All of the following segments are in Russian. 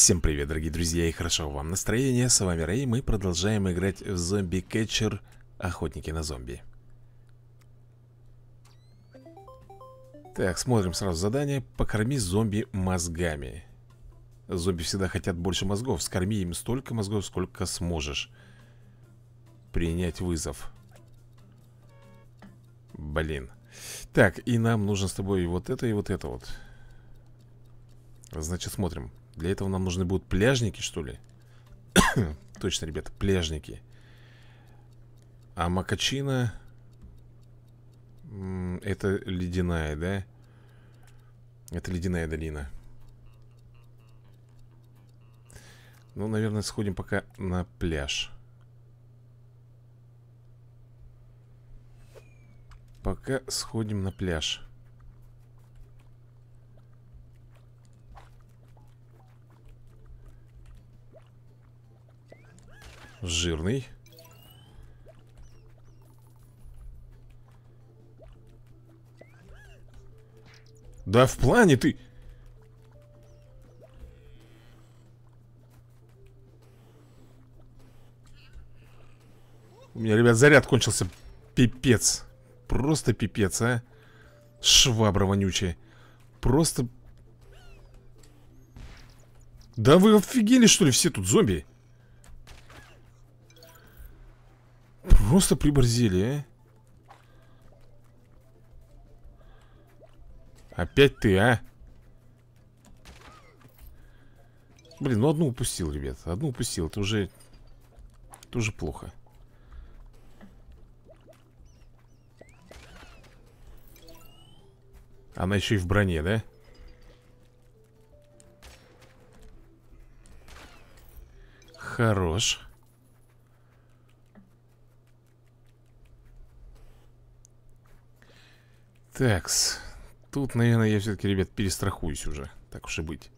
Всем привет, дорогие друзья, и хорошо вам настроение. С вами Рэй, мы продолжаем играть в Зомби Кэтчер Охотники на зомби. Так, смотрим сразу задание. Покорми зомби мозгами. Зомби всегда хотят больше мозгов. Скорми им столько мозгов, сколько сможешь. Принять вызов. Блин. Так, и нам нужно с тобой вот это и вот это вот. Значит, смотрим. Для этого нам нужны будут пляжники, что ли? Точно, ребята, пляжники А макачина Это ледяная, да? Это ледяная долина Ну, наверное, сходим пока на пляж Пока сходим на пляж Жирный. Да в плане ты... У меня, ребят, заряд кончился. Пипец. Просто пипец, а. Швабра вонючая. Просто... Да вы офигели, что ли, все тут зомби? Просто приборзили, а Опять ты, а Блин, ну одну упустил, ребят Одну упустил, это уже Это уже плохо Она еще и в броне, да? Хорош Такс. Тут, наверное, я все-таки, ребят, перестрахуюсь уже. Так уж и быть.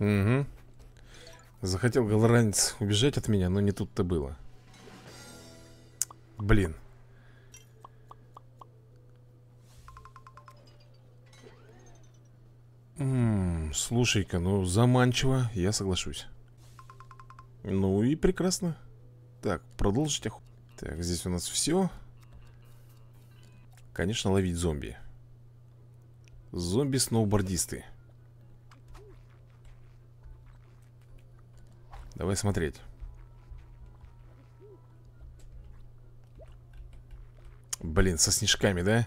Угу. Захотел галоранец убежать от меня, но не тут-то было. Блин. М-м, слушай-ка, ну заманчиво, я соглашусь. Ну и прекрасно. Так, продолжить охоту. Так, здесь у нас все. Конечно, ловить зомби. Зомби-сноубордисты. Давай смотреть. Блин, со снежками, да?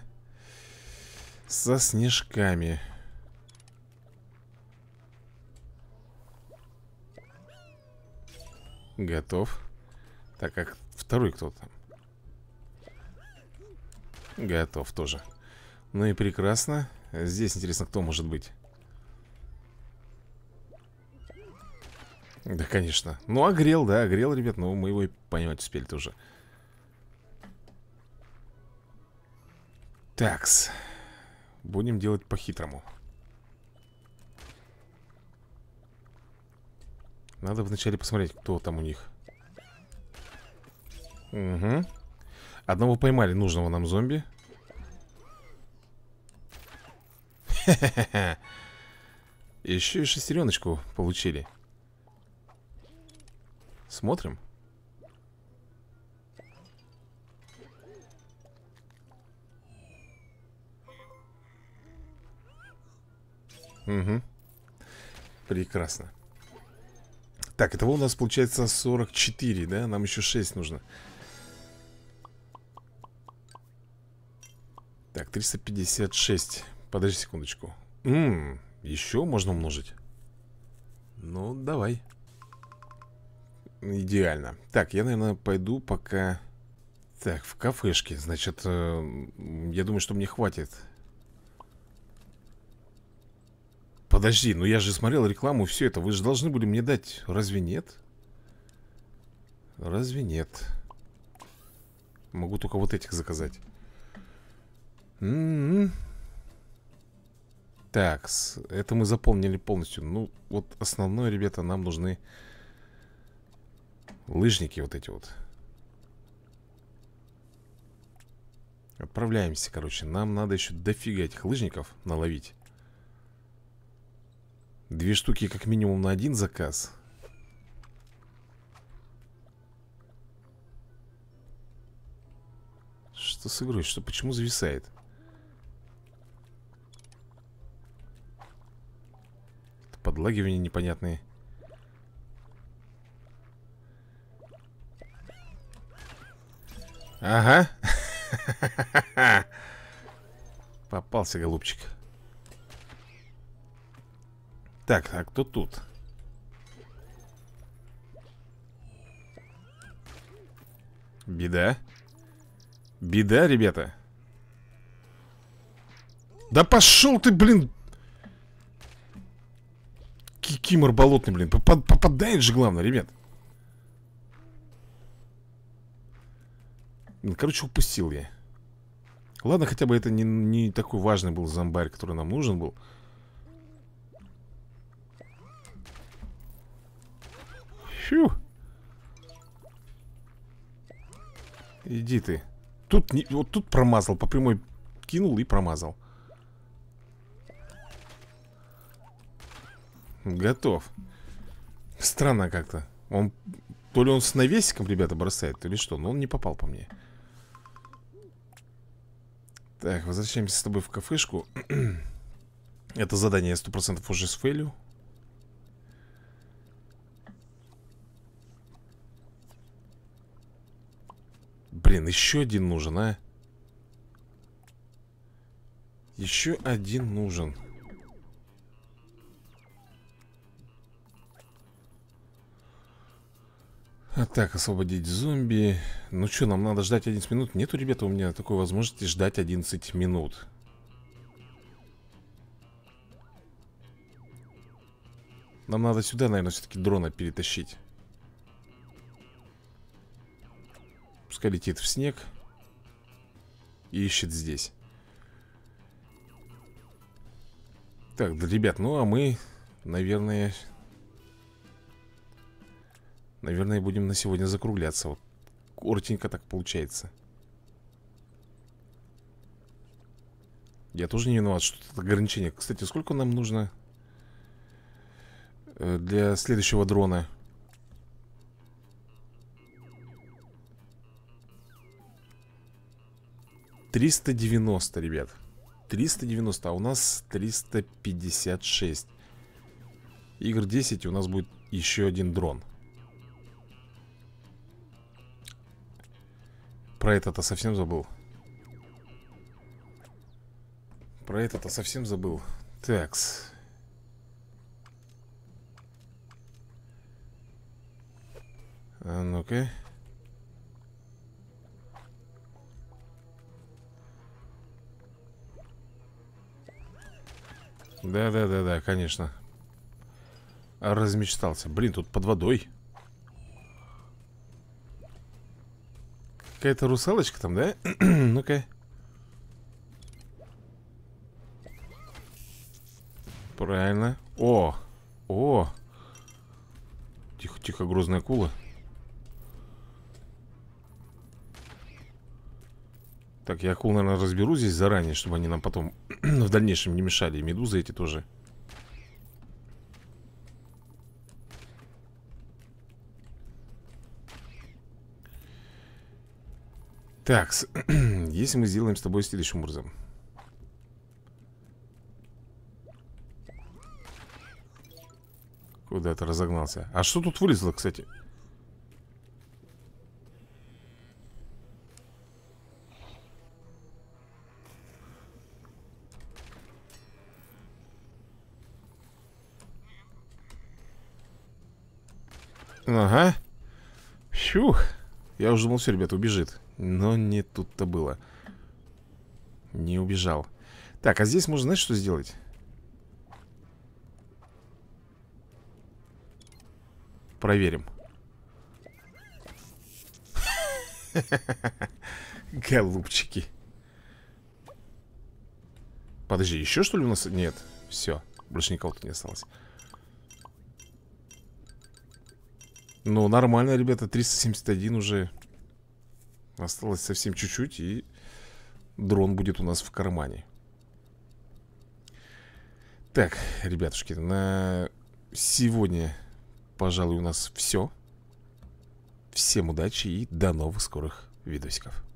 Со снежками. Готов. Так, как второй кто там? Готов тоже. Ну и прекрасно. Здесь интересно, кто может быть. Да, конечно. Ну, огрел, да, огрел, ребят. ну, мы его и понимать успели тоже. Такс. Будем делать по-хитрому. Надо вначале посмотреть, кто там у них. Угу. Одного поймали, нужного нам зомби. Еще и шестереночку получили. Смотрим. Угу. Прекрасно. Так, этого у нас получается 44, да? Нам еще 6 нужно. Так, 356 Подожди секундочку Ммм, еще можно умножить Ну, давай Идеально Так, я, наверное, пойду пока Так, в кафешке Значит, э, я думаю, что мне хватит Подожди, ну я же смотрел рекламу Все это, вы же должны были мне дать Разве нет? Разве нет? Могу только вот этих заказать М -м -м. Так, это мы запомнили полностью Ну, вот основное, ребята, нам нужны Лыжники вот эти вот Отправляемся, короче Нам надо еще дофига этих лыжников наловить Две штуки как минимум на один заказ Что с игрой? Что, почему зависает? подлагивания непонятные Ага Попался, голубчик Так, а кто тут? Беда Беда, ребята Да пошел ты, блин кикимор болотный, блин. попадает же, главное, ребят. Ну, короче, упустил я. Ладно, хотя бы это не, не такой важный был зомбарь, который нам нужен был. Фью. Иди ты. Тут не, вот тут промазал, по прямой кинул и промазал. Готов. Странно как-то. Он то ли он с навесиком, ребята, бросает, то ли что, но он не попал по мне. Так, возвращаемся с тобой в кафешку. Это задание я 100% уже с фейлю. Блин, еще один нужен, а? Еще один нужен. А так, освободить зомби Ну что, нам надо ждать 11 минут? Нету, ребята, у меня такой возможности ждать 11 минут Нам надо сюда, наверное, все-таки дрона перетащить Пускай летит в снег И ищет здесь Так, да, ребят, ну а мы, наверное, Наверное, будем на сегодня закругляться Вот коротенько так получается Я тоже не виноват, что это ограничение Кстати, сколько нам нужно э, Для следующего дрона? Триста девяносто, ребят 390, а у нас 356 Игр 10, у нас будет еще один дрон про это-то совсем забыл. Про это-то совсем забыл. Такс. А ну-ка. Да-да-да-да, конечно. Размечтался. Блин, тут под водой. Какая-то русалочка там, да? Ну-ка Правильно О, о Тихо-тихо, грозная акула Так, я акул, наверное, разберу здесь заранее Чтобы они нам потом в дальнейшем не мешали И медузы эти тоже Так, с... если мы сделаем с тобой следующим образом. Куда-то разогнался. А что тут вылезло, кстати? Ага. щух. Я уже думал, все, ребята, убежит Но не тут-то было Не убежал Так, а здесь можно, знаешь, что сделать? Проверим Голубчики Подожди, еще что ли у нас? Нет, все, больше никого тут не осталось Ну, нормально, ребята, 371 уже Осталось совсем чуть-чуть И дрон будет у нас в кармане Так, ребятушки, на сегодня, пожалуй, у нас все Всем удачи и до новых скорых видосиков